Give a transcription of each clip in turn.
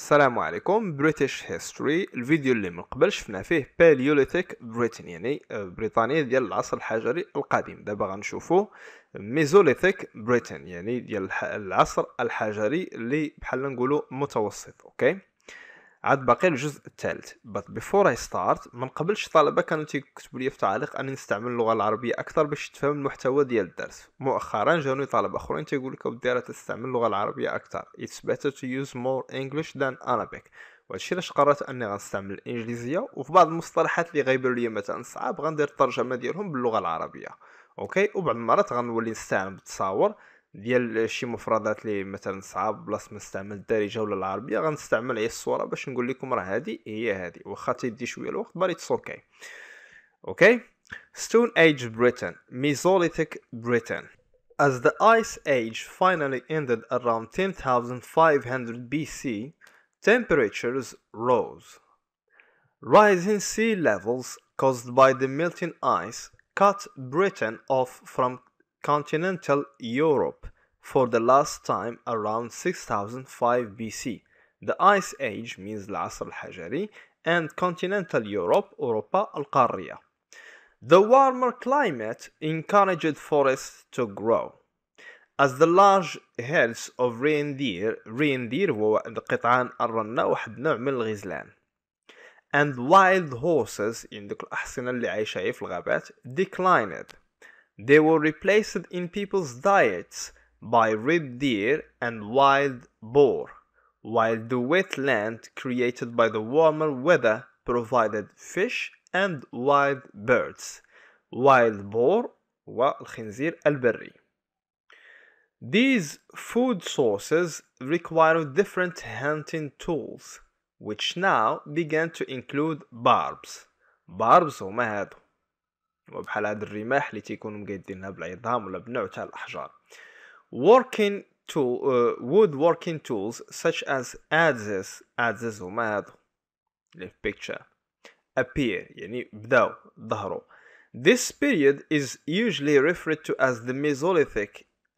السلام عليكم بريتش هيستوري الفيديو اللي من قبل شفنا فيه باليوليتيك بريتن يعني بريطانيا ديال العصر الحجري القديم دابا غنشوفو ميزوليتيك بريتن يعني ديال العصر الحجري اللي بحال نقولو متوسط اوكي عاد باقي الجزء الثالث but بيفور اي ستارت ما قبلش طلبة كانوا تيكتبوا لي في تعليق اني نستعمل اللغة العربية اكثر باش تفهم المحتوى ديال الدرس مؤخرا جاوني طلبة اخرين تيقول لك ودي راه تستعمل اللغة العربية اكثر it's better to use more English than Arabic وهادشي علاش قررت اني غنستعمل الانجليزية وفي بعض المصطلحات اللي غيبانوا لي مثلا صعاب غندير الترجمة ديالهم باللغة العربية اوكي وبعض المرات غنولي نستعمل بالتصاور ديال شي مفردات لي مثلا صعاب بلاص ما نستعمل الدارجه ولا العربيه غنستعمل عي الصوره باش نقول لكم راه هذه هي هذه واخا تدي شويه الوقت باري اتس اوكي اوكي Stone Age Britain Mesolithic Britain As the Ice Age finally ended around 10500 BC, temperatures rose. Rising sea levels caused by the melting ice cut Britain off from continental Europe for the last time around 6005 BC. The Ice Age means العصر الحجري and continental Europe Europa القارية. The warmer climate encouraged forests to grow. As the large herds of reindeer, reindeer هو القطعان الرنة واحد نوع من الغزلان. And wild horses in the اللي عايشة في الغابات declined. They were replaced in people's diets by red deer and wild boar, while the wetland created by the warmer weather provided fish and wild birds wild boar والخنزير البري These food sources required different hunting tools which now began to include barbs barbs هما oh هادو وبحال هاد الرماح اللي تيكونوا مقادينها بالعظام ولا بالنوع تاع الاحجار working to uh, woodworking tools such as adzes adzes هما هادو اللي في picture appear يعني بداو ظهروا This period is usually referred to as the Mesolithic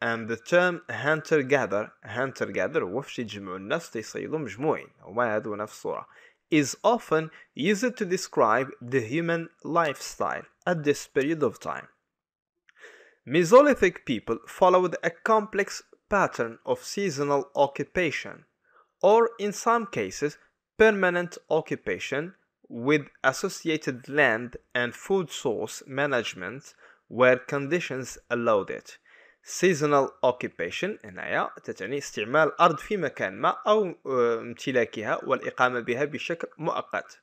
and the term hunter-gatherer hunter-gatherer هو فاش يتجمعوا الناس تيصيدوا مجموعين هما هادو نفس الصورة is often used to describe the human lifestyle at this period of time. Mesolithic people followed a complex pattern of seasonal occupation, or in some cases, permanent occupation with associated land and food source management where conditions allowed it. seasonal occupation هنايا تتعني استعمال الأرض في مكان ما أو آه، امتلاكها والإقامة بها بشكل مؤقت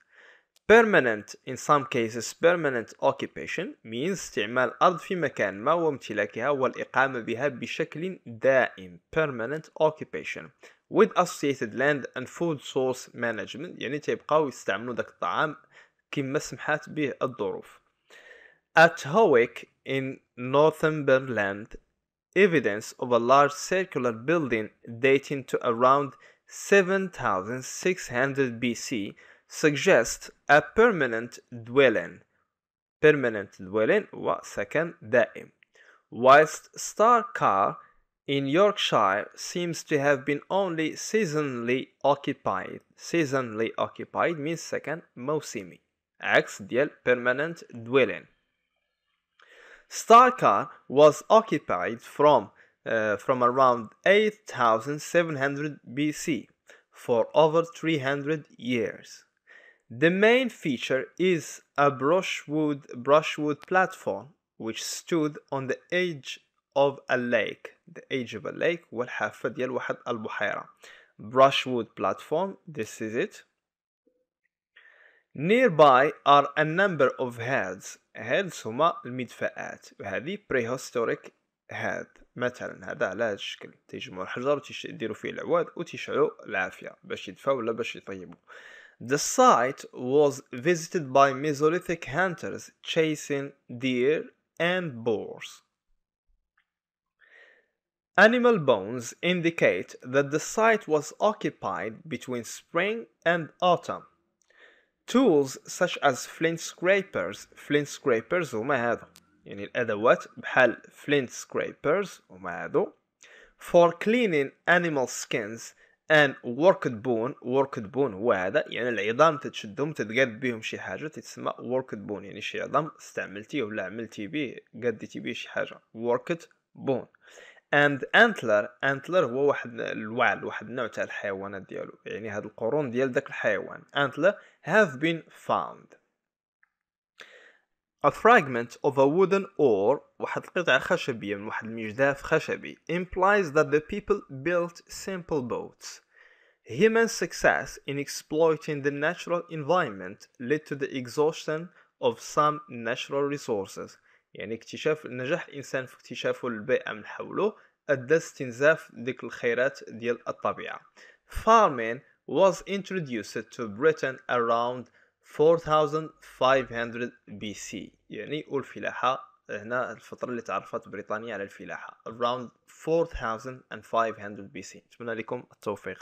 permanent in some cases permanent occupation means استعمال الأرض في مكان ما وامتلاكها والإقامة بها بشكل دائم permanent occupation with associated land and food source management يعني تيبقاو يستعملوا داك الطعام كما سمحات به الظروف At Howick in Northumberland evidence of a large circular building dating to around 7600 BC suggests a permanent dwelling permanent dwelling second دائم whilst Star Car in Yorkshire seems to have been only seasonally occupied seasonally occupied means second Mosimi. Ex ديال permanent dwelling Starkar was occupied from, uh, from around 8700 BC for over 300 years. The main feature is a brushwood, brushwood platform which stood on the edge of a lake the edge of a lake والحافة ديال واحد البحيرة brushwood platform this is it Nearby are a number of heads heads هما المدفأات وهذه prehistoric head مثلا هذا على هذا الشكل تيجمعوا الحجر وتيديروا فيه العواد وتيشعلوا العافية باش يدفاو ولا باش يطيبوا The site was visited by Mesolithic hunters chasing deer and boars. Animal bones indicate that the site was occupied between spring and autumn. tools such as flint scrapers flint scrapers هما هادو يعني الادوات بحال flint scrapers هما هادو for cleaning animal skins and worked bone worked bone هو هذا يعني العظام تتشدهم تتقاد بهم شي حاجه تتسمى worked bone يعني شي عظام استعملتيه ولا عملتي به قديتي به شي حاجه worked bone اند انتلر انتلر هو واحد الوعل واحد النوع تاع الحيوانات ديالو يعني هاد القرون ديال داك الحيوان انتلر have been found a fragment of a wooden oar, واحد القطعة خشبية من واحد المجداف خشبي implies that the people built simple boats human success in exploiting the natural environment led to the exhaustion of some natural resources يعني اكتشاف نجاح الانسان في اكتشاف البيئه من حوله ادى استنزاف ديك الخيرات ديال الطبيعه فارمين was introduced to Britain around 4500 BC يعني الفلاحه هنا الفترة اللي تعرفت بريطانيا على الفلاحة around 4500 BC نتمنى لكم التوفيق